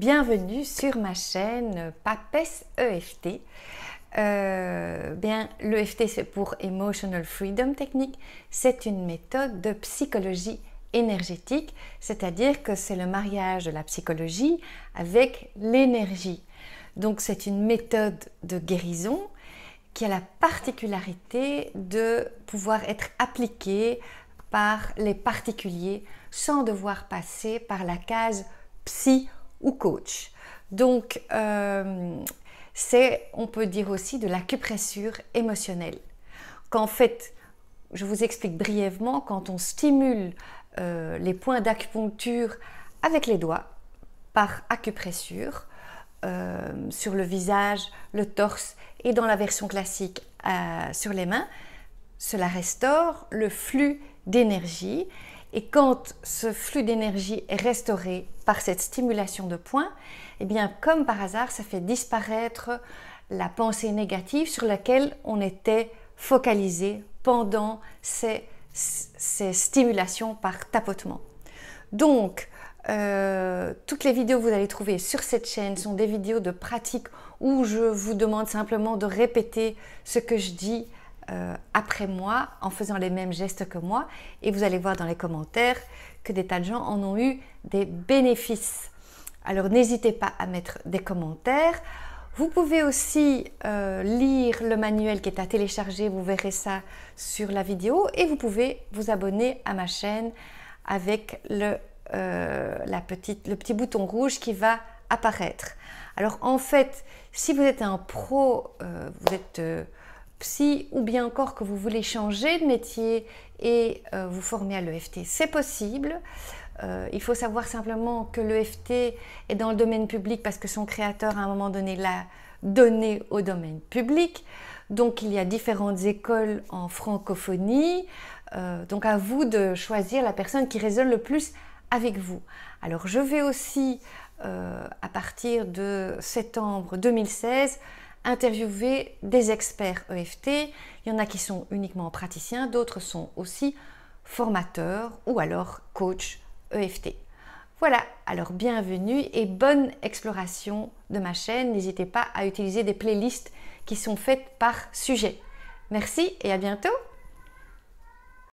Bienvenue sur ma chaîne Papes EFT. Euh, bien, l'EFT c'est pour Emotional Freedom Technique. C'est une méthode de psychologie énergétique, c'est-à-dire que c'est le mariage de la psychologie avec l'énergie. Donc c'est une méthode de guérison qui a la particularité de pouvoir être appliquée par les particuliers sans devoir passer par la case psy ou coach. Donc, euh, c'est, on peut dire aussi, de l'acupressure émotionnelle. Qu'en fait, je vous explique brièvement, quand on stimule euh, les points d'acupuncture avec les doigts, par acupressure, euh, sur le visage, le torse et dans la version classique sur les mains, cela restaure le flux d'énergie et quand ce flux d'énergie est restauré par cette stimulation de points, eh bien, comme par hasard, ça fait disparaître la pensée négative sur laquelle on était focalisé pendant ces, stimulations par tapotement. Donc, euh, toutes les vidéos que vous allez trouver sur cette chaîne sont des vidéos de pratique où je vous demande simplement de répéter ce que je dis euh, après moi en faisant les mêmes gestes que moi et vous allez voir dans les commentaires que des tas de gens en ont eu des bénéfices. Alors n'hésitez pas à mettre des commentaires. Vous pouvez aussi euh, lire le manuel qui est à télécharger, vous verrez ça sur la vidéo et vous pouvez vous abonner à ma chaîne avec le, euh, la petite, le petit bouton rouge qui va apparaître. Alors en fait, si vous êtes un pro, vous êtes ou bien encore que vous voulez changer de métier et euh, vous former à l'EFT, c'est possible. Euh, il faut savoir simplement que l'EFT est dans le domaine public parce que son créateur à un moment donné l'a donné au domaine public. Donc il y a différentes écoles en francophonie. Euh, donc à vous de choisir la personne qui résonne le plus avec vous. Alors je vais aussi, à partir de septembre 2016, interviewer des experts EFT. Il y en a qui sont uniquement praticiens, d'autres sont aussi formateurs ou alors coach EFT. Voilà, alors bienvenue et bonne exploration de ma chaîne. N'hésitez pas à utiliser des playlists qui sont faites par sujet. Merci et à bientôt